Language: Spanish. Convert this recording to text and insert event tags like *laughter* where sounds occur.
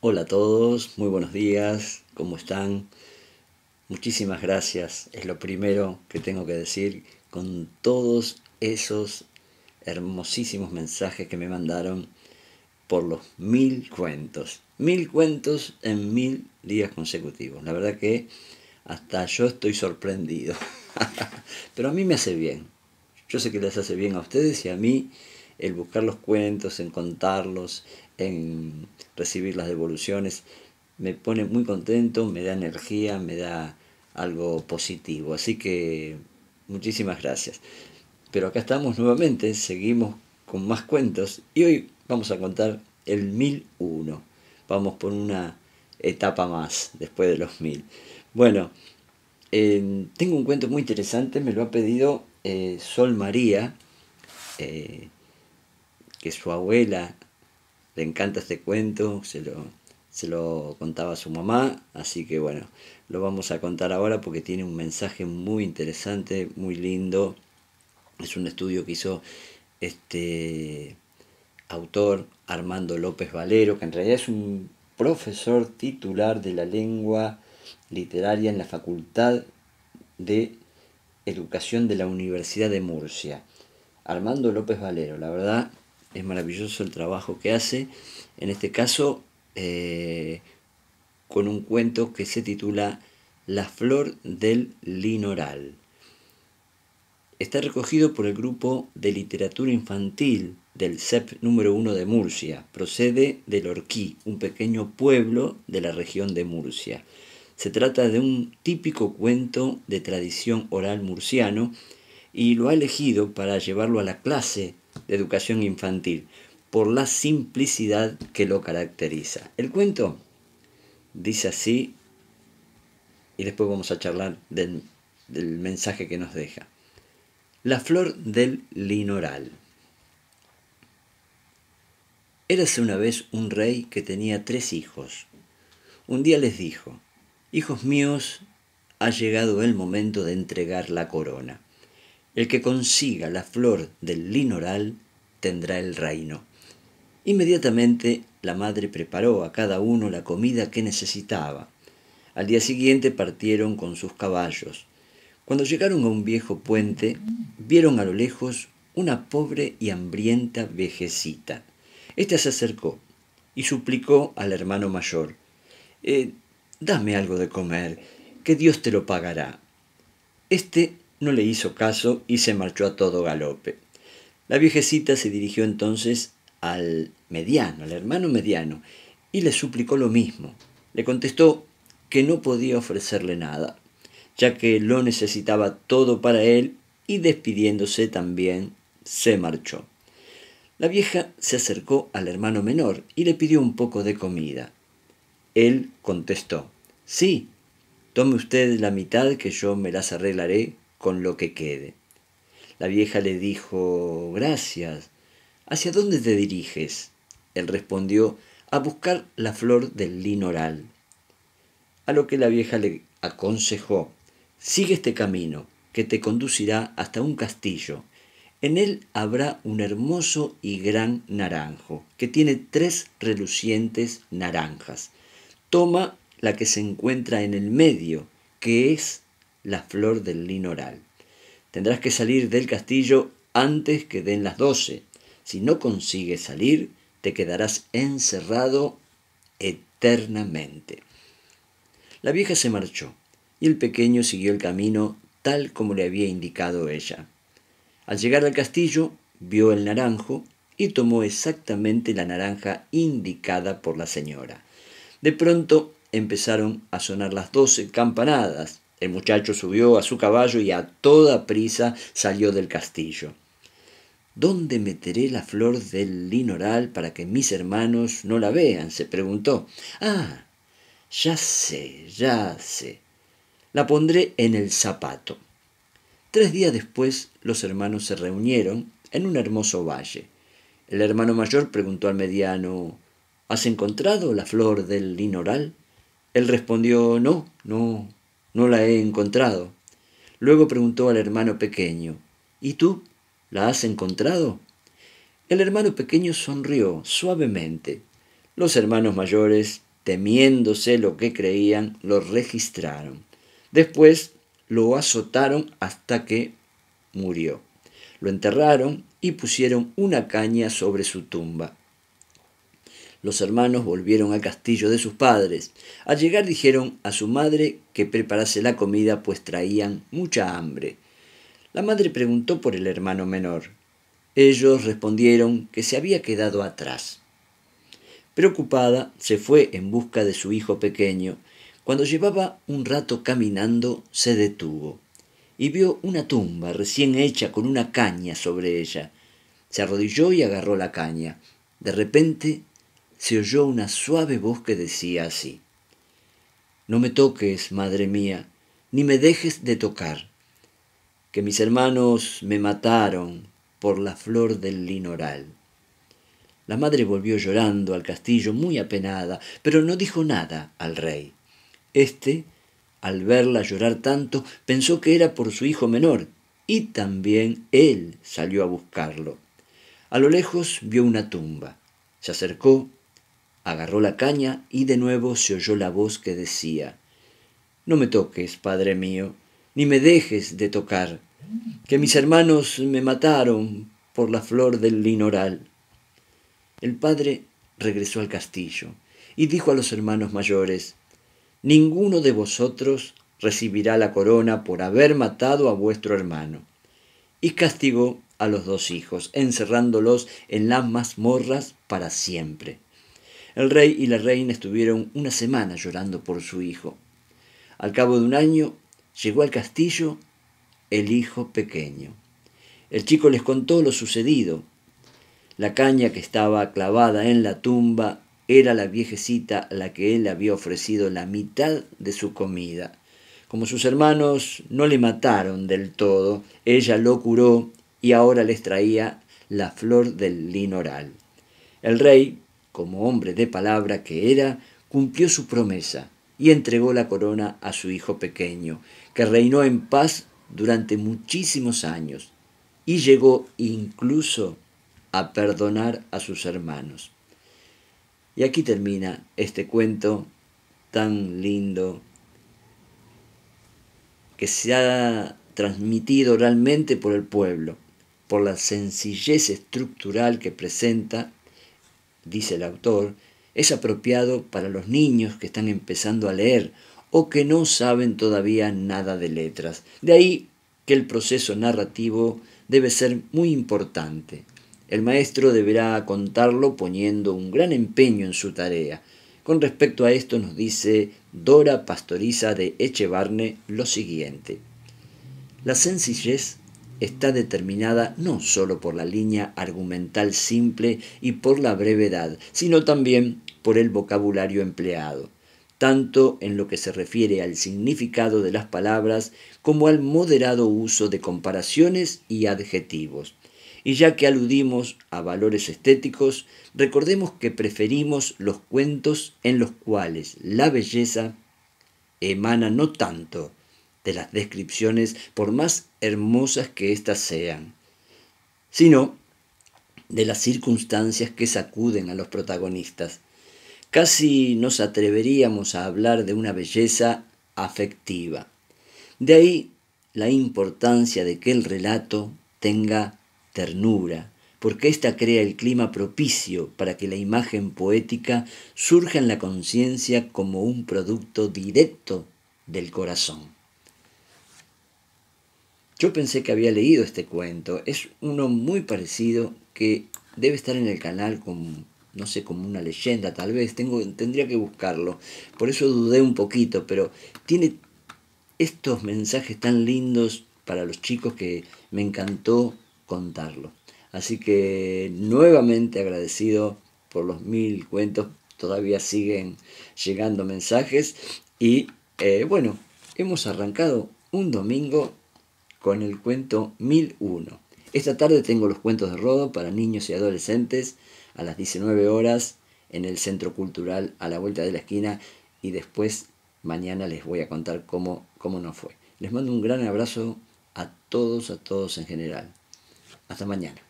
Hola a todos, muy buenos días, ¿cómo están? Muchísimas gracias, es lo primero que tengo que decir con todos esos hermosísimos mensajes que me mandaron por los mil cuentos. Mil cuentos en mil días consecutivos. La verdad que hasta yo estoy sorprendido. *laughs* Pero a mí me hace bien. Yo sé que les hace bien a ustedes y a mí el buscar los cuentos, en contarlos, en recibir las devoluciones, me pone muy contento, me da energía, me da algo positivo. Así que muchísimas gracias. Pero acá estamos nuevamente, seguimos con más cuentos y hoy vamos a contar el 1001. Vamos por una etapa más después de los 1000. Bueno, eh, tengo un cuento muy interesante, me lo ha pedido eh, Sol María. Eh, que su abuela le encanta este cuento, se lo, se lo contaba a su mamá, así que bueno, lo vamos a contar ahora porque tiene un mensaje muy interesante, muy lindo. Es un estudio que hizo este autor Armando López Valero, que en realidad es un profesor titular de la lengua literaria en la Facultad de Educación de la Universidad de Murcia. Armando López Valero, la verdad, es maravilloso el trabajo que hace, en este caso eh, con un cuento que se titula La flor del linoral. Está recogido por el grupo de literatura infantil del CEP número 1 de Murcia. Procede del Orquí, un pequeño pueblo de la región de Murcia. Se trata de un típico cuento de tradición oral murciano y lo ha elegido para llevarlo a la clase de educación infantil, por la simplicidad que lo caracteriza. El cuento dice así, y después vamos a charlar del, mensaje que nos deja. La flor del linoral. Érase una vez un rey que tenía tres hijos. Un día les dijo, Hijos míos, ha llegado el momento de entregar la corona. El que consiga la flor del linoral tendrá el reino. Inmediatamente la madre preparó a cada uno la comida que necesitaba. Al día siguiente partieron con sus caballos. Cuando llegaron a un viejo puente, vieron a lo lejos una pobre y hambrienta vejecita. Esta se acercó y suplicó al hermano mayor, eh, dame algo de comer, que Dios te lo pagará. Este no le hizo caso y se marchó a todo galope. La viejecita se dirigió entonces al mediano, al hermano mediano, y le suplicó lo mismo. Le contestó que no podía ofrecerle nada, ya que lo necesitaba todo para él y despidiéndose también se marchó. La vieja se acercó al hermano menor y le pidió un poco de comida. Él contestó, sí, tome usted la mitad que yo me las arreglaré con lo que quede. La vieja le dijo, gracias. ¿Hacia dónde te diriges? Él respondió, a buscar la flor del linoral. A lo que la vieja le aconsejó, sigue este camino, que te conducirá hasta un castillo. En él habrá un hermoso y gran naranjo, que tiene tres relucientes naranjas. Toma la que se encuentra en el medio, que es la flor del linoral. Tendrás que salir del castillo antes que den las doce. Si no consigues salir, te quedarás encerrado eternamente. La vieja se marchó y el pequeño siguió el camino tal como le había indicado ella. Al llegar al castillo, vio el naranjo y tomó exactamente la naranja indicada por la señora. De pronto empezaron a sonar las doce campanadas el muchacho subió a su caballo y a toda prisa salió del castillo. ¿Dónde meteré la flor del linoral para que mis hermanos no la vean? se preguntó. Ah, ya sé, ya sé. La pondré en el zapato. Tres días después los hermanos se reunieron en un hermoso valle. El hermano mayor preguntó al mediano ¿Has encontrado la flor del linoral? Él respondió No, no, no la he encontrado. Luego preguntó al hermano pequeño, ¿Y tú? ¿La has encontrado? El hermano pequeño sonrió suavemente. Los hermanos mayores, temiéndose lo que creían, lo registraron. Después lo azotaron hasta que murió. Lo enterraron y pusieron una caña sobre su tumba los hermanos volvieron al castillo de sus padres. Al llegar dijeron a su madre que preparase la comida, pues traían mucha hambre. La madre preguntó por el hermano menor. Ellos respondieron que se había quedado atrás. Preocupada, se fue en busca de su hijo pequeño. Cuando llevaba un rato caminando, se detuvo y vio una tumba recién hecha con una caña sobre ella. Se arrodilló y agarró la caña. De repente se oyó una suave voz que decía así, No me toques, madre mía, ni me dejes de tocar, que mis hermanos me mataron por la flor del linoral. La madre volvió llorando al castillo muy apenada, pero no dijo nada al rey. Este, al verla llorar tanto, pensó que era por su hijo menor, y también él salió a buscarlo. A lo lejos vio una tumba. Se acercó Agarró la caña y de nuevo se oyó la voz que decía, No me toques, Padre mío, ni me dejes de tocar, que mis hermanos me mataron por la flor del linoral. El padre regresó al castillo y dijo a los hermanos mayores, Ninguno de vosotros recibirá la corona por haber matado a vuestro hermano. Y castigó a los dos hijos, encerrándolos en las mazmorras para siempre. El rey y la reina estuvieron una semana llorando por su hijo. Al cabo de un año llegó al castillo el hijo pequeño. El chico les contó lo sucedido. La caña que estaba clavada en la tumba era la viejecita a la que él había ofrecido la mitad de su comida. Como sus hermanos no le mataron del todo, ella lo curó y ahora les traía la flor del linoral. El rey como hombre de palabra que era, cumplió su promesa y entregó la corona a su hijo pequeño, que reinó en paz durante muchísimos años y llegó incluso a perdonar a sus hermanos. Y aquí termina este cuento tan lindo que se ha transmitido oralmente por el pueblo, por la sencillez estructural que presenta dice el autor, es apropiado para los niños que están empezando a leer o que no saben todavía nada de letras. De ahí que el proceso narrativo debe ser muy importante. El maestro deberá contarlo poniendo un gran empeño en su tarea. Con respecto a esto nos dice Dora Pastoriza de Echevarne lo siguiente. La sencillez está determinada no sólo por la línea argumental simple y por la brevedad, sino también por el vocabulario empleado, tanto en lo que se refiere al significado de las palabras como al moderado uso de comparaciones y adjetivos. Y ya que aludimos a valores estéticos, recordemos que preferimos los cuentos en los cuales la belleza emana no tanto de las descripciones, por más hermosas que éstas sean, sino de las circunstancias que sacuden a los protagonistas. Casi nos atreveríamos a hablar de una belleza afectiva. De ahí la importancia de que el relato tenga ternura, porque ésta crea el clima propicio para que la imagen poética surja en la conciencia como un producto directo del corazón. Yo pensé que había leído este cuento. Es uno muy parecido que debe estar en el canal con, no sé, como una leyenda tal vez. Tengo, tendría que buscarlo. Por eso dudé un poquito, pero tiene estos mensajes tan lindos para los chicos que me encantó contarlo. Así que nuevamente agradecido por los mil cuentos. Todavía siguen llegando mensajes. Y eh, bueno, hemos arrancado un domingo con el cuento 1001. Esta tarde tengo los cuentos de Rodo para niños y adolescentes a las 19 horas en el Centro Cultural a la vuelta de la esquina y después mañana les voy a contar cómo, cómo fue. Les mando un gran abrazo a todos, a todos en general. Hasta mañana.